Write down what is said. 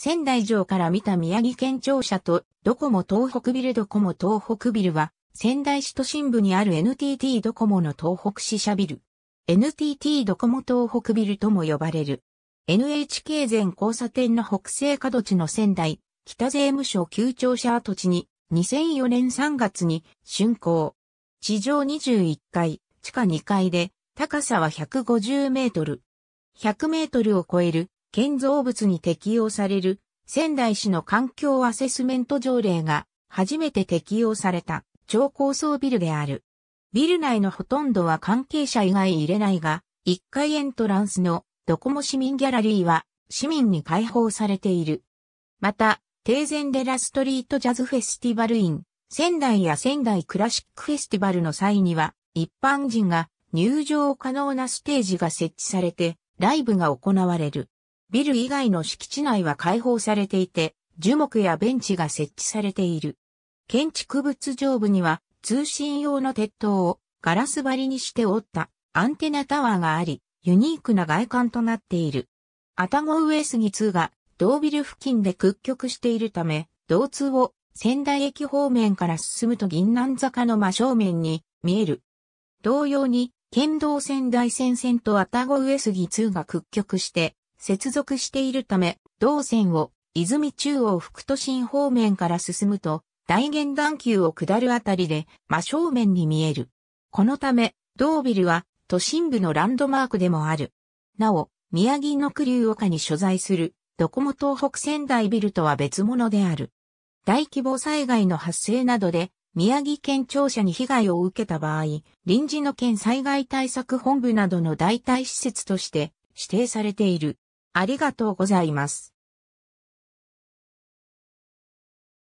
仙台城から見た宮城県庁舎と、ドコモ東北ビルドコモ東北ビルは、仙台市都心部にある NTT ドコモの東北支社ビル。NTT ドコモ東北ビルとも呼ばれる。NHK 全交差点の北西角地の仙台、北税務署旧庁舎跡地に、2004年3月に竣工。地上21階、地下2階で、高さは150メートル。100メートルを超える建造物に適用される仙台市の環境アセスメント条例が初めて適用された超高層ビルである。ビル内のほとんどは関係者以外入れないが、1階エントランスのドコモ市民ギャラリーは市民に開放されている。また、テーゼンデラストリートジャズフェスティバルイン、仙台や仙台クラシックフェスティバルの際には、一般人が入場可能なステージが設置されて、ライブが行われる。ビル以外の敷地内は開放されていて、樹木やベンチが設置されている。建築物上部には通信用の鉄塔をガラス張りにして折ったアンテナタワーがあり、ユニークな外観となっている。アタゴ上杉2が同ビル付近で屈曲しているため、同通を仙台駅方面から進むと銀南坂の真正面に見える。同様に、県道仙台線線と愛宕上杉2が屈曲して接続しているため、同線を泉中央副都心方面から進むと、大元段丘を下るあたりで真正面に見える。このため、同ビルは都心部のランドマークでもある。なお、宮城の九流丘に所在する、ドコモ東北仙台ビルとは別物である。大規模災害の発生などで、宮城県庁舎に被害を受けた場合、臨時の県災害対策本部などの代替施設として指定されている。ありがとうございます。